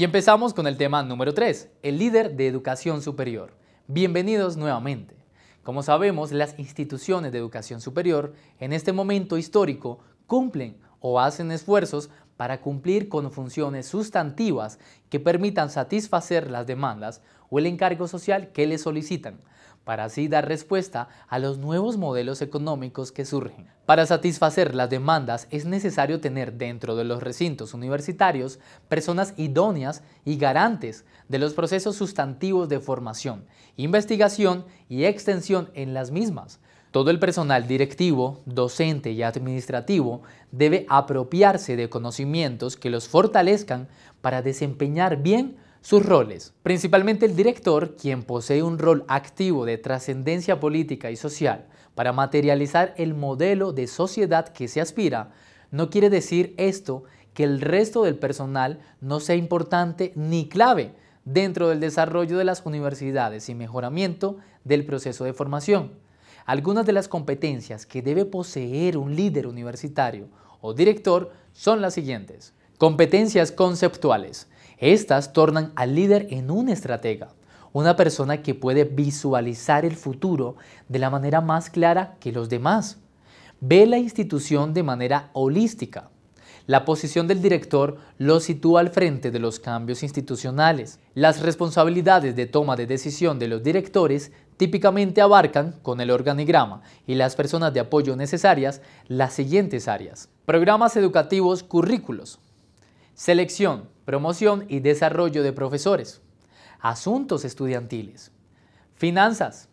Y empezamos con el tema número 3, el líder de educación superior. Bienvenidos nuevamente. Como sabemos, las instituciones de educación superior en este momento histórico cumplen o hacen esfuerzos para cumplir con funciones sustantivas que permitan satisfacer las demandas o el encargo social que les solicitan, para así dar respuesta a los nuevos modelos económicos que surgen. Para satisfacer las demandas es necesario tener dentro de los recintos universitarios personas idóneas y garantes de los procesos sustantivos de formación, investigación y extensión en las mismas. Todo el personal directivo, docente y administrativo debe apropiarse de conocimientos que los fortalezcan para desempeñar bien sus roles, principalmente el director, quien posee un rol activo de trascendencia política y social para materializar el modelo de sociedad que se aspira, no quiere decir esto que el resto del personal no sea importante ni clave dentro del desarrollo de las universidades y mejoramiento del proceso de formación. Algunas de las competencias que debe poseer un líder universitario o director son las siguientes. Competencias conceptuales. Estas tornan al líder en un estratega, una persona que puede visualizar el futuro de la manera más clara que los demás. Ve la institución de manera holística. La posición del director lo sitúa al frente de los cambios institucionales. Las responsabilidades de toma de decisión de los directores típicamente abarcan, con el organigrama y las personas de apoyo necesarias, las siguientes áreas. Programas educativos, currículos. Selección, promoción y desarrollo de profesores, asuntos estudiantiles, finanzas,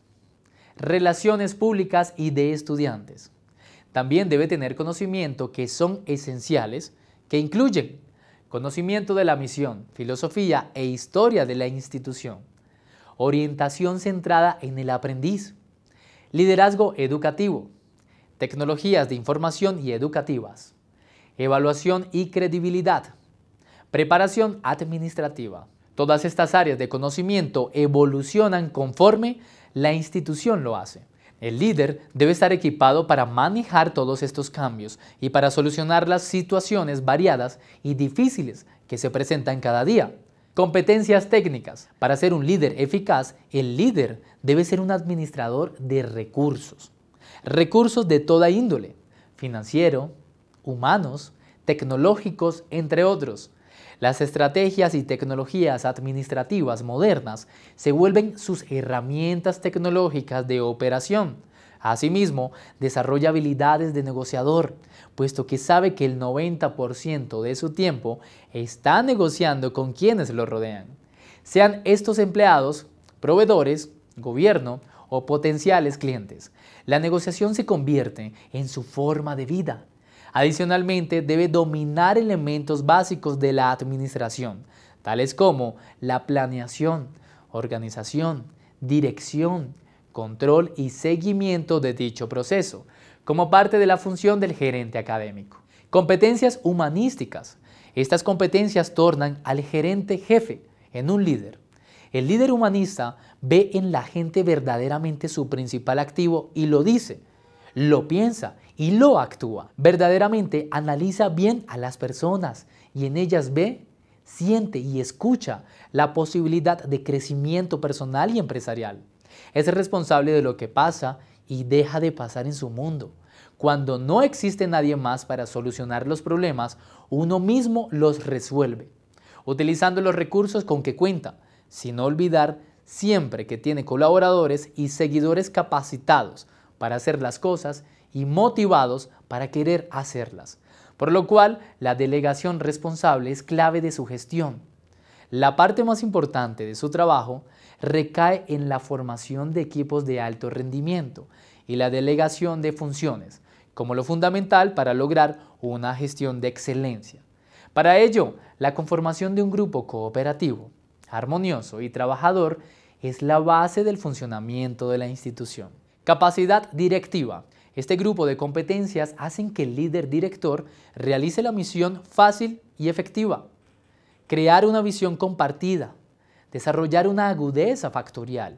relaciones públicas y de estudiantes. También debe tener conocimiento que son esenciales, que incluyen conocimiento de la misión, filosofía e historia de la institución, orientación centrada en el aprendiz, liderazgo educativo, tecnologías de información y educativas, evaluación y credibilidad, Preparación administrativa. Todas estas áreas de conocimiento evolucionan conforme la institución lo hace. El líder debe estar equipado para manejar todos estos cambios y para solucionar las situaciones variadas y difíciles que se presentan cada día. Competencias técnicas. Para ser un líder eficaz, el líder debe ser un administrador de recursos. Recursos de toda índole, financiero, humanos, tecnológicos, entre otros. Las estrategias y tecnologías administrativas modernas se vuelven sus herramientas tecnológicas de operación. Asimismo, desarrolla habilidades de negociador, puesto que sabe que el 90% de su tiempo está negociando con quienes lo rodean, sean estos empleados, proveedores, gobierno o potenciales clientes. La negociación se convierte en su forma de vida Adicionalmente, debe dominar elementos básicos de la administración, tales como la planeación, organización, dirección, control y seguimiento de dicho proceso, como parte de la función del gerente académico. Competencias humanísticas. Estas competencias tornan al gerente jefe en un líder. El líder humanista ve en la gente verdaderamente su principal activo y lo dice, lo piensa y lo actúa. Verdaderamente analiza bien a las personas y en ellas ve, siente y escucha la posibilidad de crecimiento personal y empresarial. Es responsable de lo que pasa y deja de pasar en su mundo. Cuando no existe nadie más para solucionar los problemas, uno mismo los resuelve, utilizando los recursos con que cuenta, sin olvidar siempre que tiene colaboradores y seguidores capacitados para hacer las cosas y motivados para querer hacerlas, por lo cual la delegación responsable es clave de su gestión. La parte más importante de su trabajo recae en la formación de equipos de alto rendimiento y la delegación de funciones, como lo fundamental para lograr una gestión de excelencia. Para ello, la conformación de un grupo cooperativo, armonioso y trabajador es la base del funcionamiento de la institución. Capacidad directiva. Este grupo de competencias hacen que el líder director realice la misión fácil y efectiva. Crear una visión compartida. Desarrollar una agudeza factorial.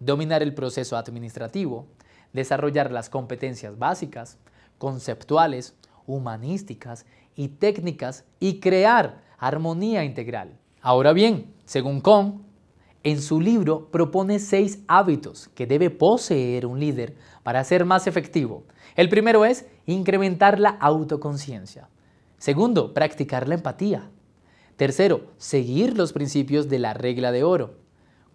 Dominar el proceso administrativo. Desarrollar las competencias básicas, conceptuales, humanísticas y técnicas y crear armonía integral. Ahora bien, según Con. En su libro propone seis hábitos que debe poseer un líder para ser más efectivo. El primero es incrementar la autoconciencia. Segundo, practicar la empatía. Tercero, seguir los principios de la regla de oro.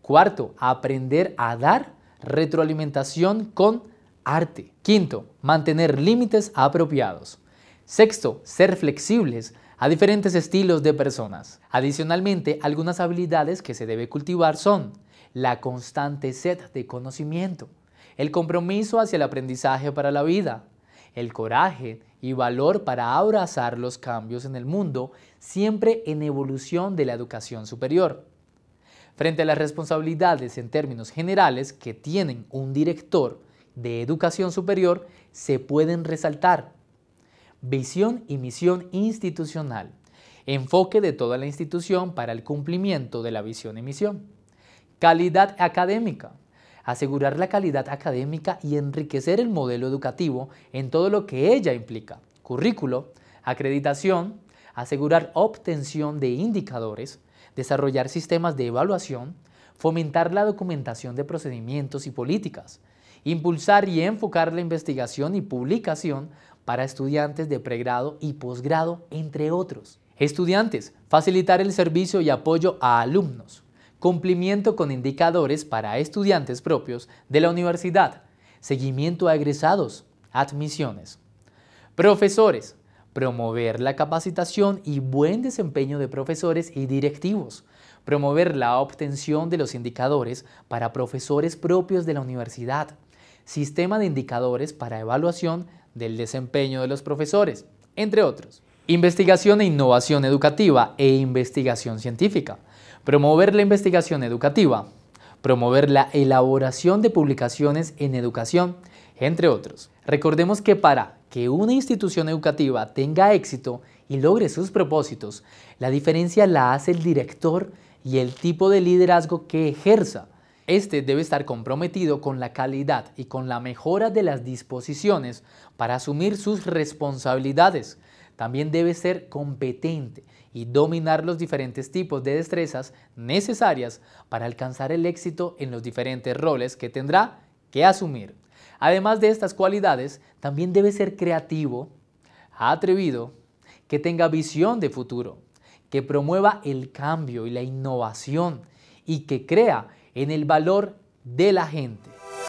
Cuarto, aprender a dar retroalimentación con arte. Quinto, mantener límites apropiados. Sexto, ser flexibles a diferentes estilos de personas. Adicionalmente, algunas habilidades que se debe cultivar son la constante sed de conocimiento, el compromiso hacia el aprendizaje para la vida, el coraje y valor para abrazar los cambios en el mundo, siempre en evolución de la educación superior. Frente a las responsabilidades en términos generales que tienen un director de educación superior, se pueden resaltar visión y misión institucional, enfoque de toda la institución para el cumplimiento de la visión y misión, calidad académica, asegurar la calidad académica y enriquecer el modelo educativo en todo lo que ella implica, currículo, acreditación, asegurar obtención de indicadores, desarrollar sistemas de evaluación, fomentar la documentación de procedimientos y políticas, impulsar y enfocar la investigación y publicación para estudiantes de pregrado y posgrado, entre otros. Estudiantes, facilitar el servicio y apoyo a alumnos. Cumplimiento con indicadores para estudiantes propios de la universidad. Seguimiento a egresados. Admisiones. Profesores. Promover la capacitación y buen desempeño de profesores y directivos. Promover la obtención de los indicadores para profesores propios de la universidad. Sistema de indicadores para evaluación del desempeño de los profesores, entre otros. Investigación e innovación educativa e investigación científica. Promover la investigación educativa. Promover la elaboración de publicaciones en educación, entre otros. Recordemos que para que una institución educativa tenga éxito y logre sus propósitos, la diferencia la hace el director y el tipo de liderazgo que ejerza. Este debe estar comprometido con la calidad y con la mejora de las disposiciones para asumir sus responsabilidades. También debe ser competente y dominar los diferentes tipos de destrezas necesarias para alcanzar el éxito en los diferentes roles que tendrá que asumir. Además de estas cualidades, también debe ser creativo, atrevido, que tenga visión de futuro, que promueva el cambio y la innovación y que crea en el valor de la gente.